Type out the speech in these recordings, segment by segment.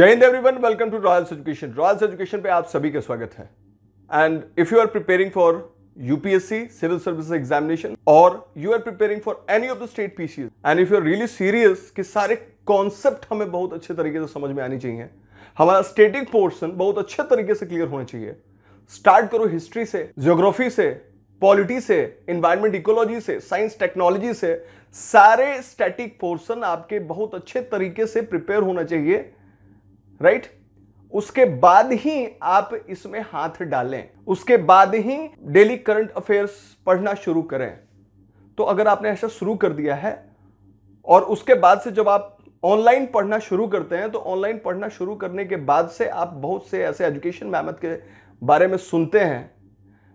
जय हिंद everyone welcome to Royals Education Royals Education पे आप सभी का स्वागत है and if you are preparing for UPSC civil service examination और you are preparing for any of the state PCS and if you are really serious कि सारे concept हमें बहुत अच्छे तरीके से समझ में आनी चाहिए हमारा स्टेटिक पोर्शन बहुत अच्छे तरीके से क्लियर होना चाहिए स्टार्ट करो हिस्ट्री से जियोग्राफी से पॉलिटी से इन्वायरमेंट इकोलॉजी से साइंस टेक्नोलॉजी से सारे स्टैटिक पोर्शन आपके बहुत अच्छे तरीके से प्रिपेयर होना चाहिए राइट उसके बाद ही आप इसमें हाथ डालें उसके बाद ही डेली करंट अफेयर्स पढ़ना शुरू करें तो अगर आपने ऐसा शुरू कर दिया है और उसके बाद से जब आप ऑनलाइन पढ़ना शुरू करते हैं तो ऑनलाइन पढ़ना शुरू करने के बाद से आप बहुत से ऐसे एजुकेशन मैमत के बारे में सुनते हैं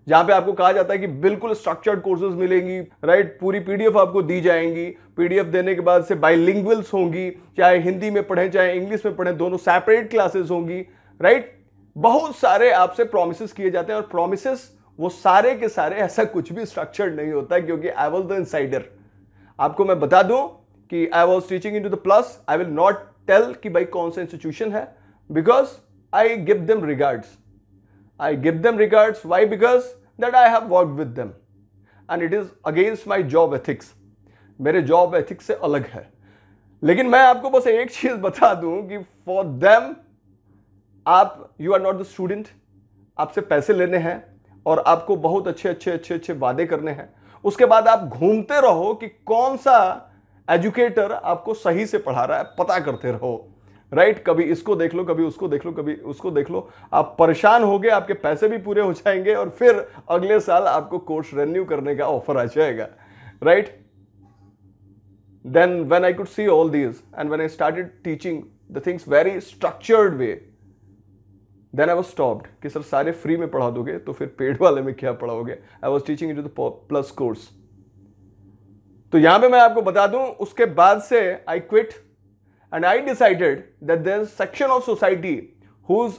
जहां पे आपको कहा जाता है कि बिल्कुल स्ट्रक्चर्ड कोर्सेज मिलेंगी राइट पूरी पीडीएफ आपको दी जाएंगी पीडीएफ देने के बाद से बाइलिंग्वल्स होंगी चाहे हिंदी में पढ़ें चाहे इंग्लिश में पढ़ें दोनों सेपरेट क्लासेस होंगी राइट बहुत सारे आपसे प्रोमिस किए जाते हैं और प्रोमिस वो सारे के सारे ऐसा कुछ भी स्ट्रक्चर्ड नहीं होता क्योंकि आई वॉज द इनसाइडर आपको मैं बता दूं कि I was teaching into the plus I will not tell कि भाई कौन सा इंस्टीट्यूशन है because I give them regards I give them regards. Why? Because that I have worked with them. And it is against my job ethics. मेरे job ethics से अलग है लेकिन मैं आपको बस एक चीज़ बता दूं कि फॉर देम आप you are not the student आपसे पैसे लेने हैं और आपको बहुत अच्छे अच्छे अच्छे अच्छे वादे करने हैं उसके बाद आप घूमते रहो कि कौन सा एजुकेटर आपको सही से पढ़ा रहा है पता करते रहो राइट कभी इसको देख लो कभी उसको देख लो कभी उसको देख लो आप परेशान हो गए आपके पैसे भी पूरे हो जाएंगे और फिर अगले साल आपको कोर्स रेन्यू करने का ऑफर आ जाएगा right then when I could see all these and when I started teaching the things very structured way then I was stopped कि सर सारे फ्री में पढ़ा दोगे तो फिर पेड वाले में क्या पढ़ाओगे I was teaching into the plus course तो यहां पे मैं आपको बता दूं उसके बाद से I quit and I decided that there's section of society who's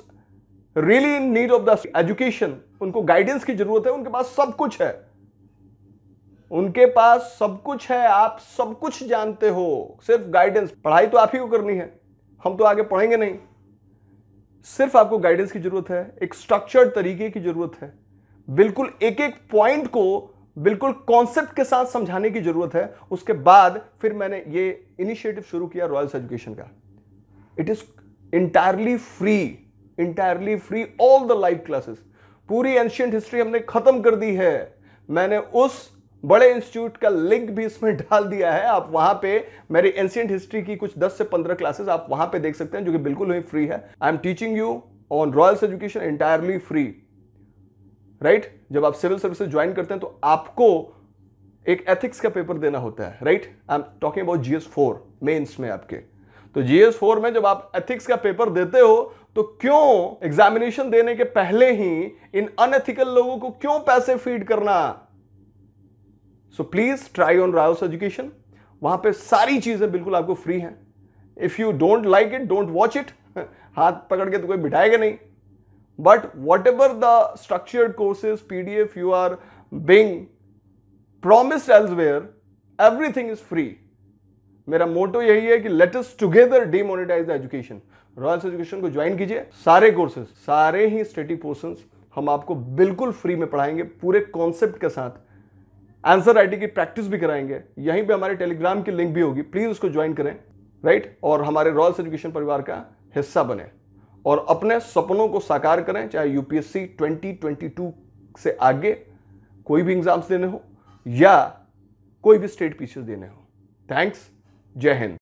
really in need of the education उनको guidance की जरूरत है उनके पास सब कुछ है उनके पास सब कुछ है आप सब कुछ जानते हो सिर्फ गाइडेंस पढ़ाई तो आप ही को करनी है हम तो आगे पढ़ेंगे नहीं सिर्फ आपको गाइडेंस की जरूरत है एक स्ट्रक्चर्ड तरीके की जरूरत है बिल्कुल एक एक पॉइंट को बिल्कुल कॉन्सेप्ट के साथ समझाने की जरूरत है उसके बाद फिर मैंने ये इनिशिएटिव शुरू किया रॉयल्स एजुकेशन का it is entirely free entirely free all the live classes पूरी एंशियंट हिस्ट्री हमने खत्म कर दी है मैंने उस बड़े इंस्टीट्यूट का लिंक भी इसमें डाल दिया है आप वहां पे मेरी एंशियंट हिस्ट्री की कुछ 10 से 15 क्लासेस आप वहां पे देख सकते हैं जो कि बिल्कुल ही फ्री है I am teaching you on Royals Education entirely free right right? जब आप सिविल सर्विसेज ज्वाइन करते हैं तो आपको एक एथिक्स का पेपर देना होता है right I am talking about GS four mains में आपके तो जीएस फोर में जब आप एथिक्स का पेपर देते हो तो क्यों एग्जामिनेशन देने के पहले ही इन अनएथिकल लोगों को क्यों पैसे फीड करना so please try on Royals education वहां पे सारी चीजें बिल्कुल आपको फ्री हैं if you don't like it don't watch it हाथ पकड़ के तो कोई बिठाएगा नहीं But whatever the structured courses, PDF you are being promised elsewhere, everything is free. मेरा मोटो यही है कि let us together demonetize the education Royals Education को ज्वाइन कीजिए सारे कोर्सेज सारे ही स्टडी पोर्सन हम आपको बिल्कुल फ्री में पढ़ाएंगे पूरे कॉन्सेप्ट के साथ आंसर राइटिंग की प्रैक्टिस भी कराएंगे यहीं पे हमारे टेलीग्राम की लिंक भी होगी प्लीज उसको ज्वाइन करें राइट और हमारे रॉयल्स एजुकेशन परिवार का हिस्सा बने और अपने सपनों को साकार करें चाहे यूपीएससी 2022 से आगे कोई भी एग्जाम्स देने हो या कोई भी स्टेट पीछे देने हो थैंक्स जय हिंद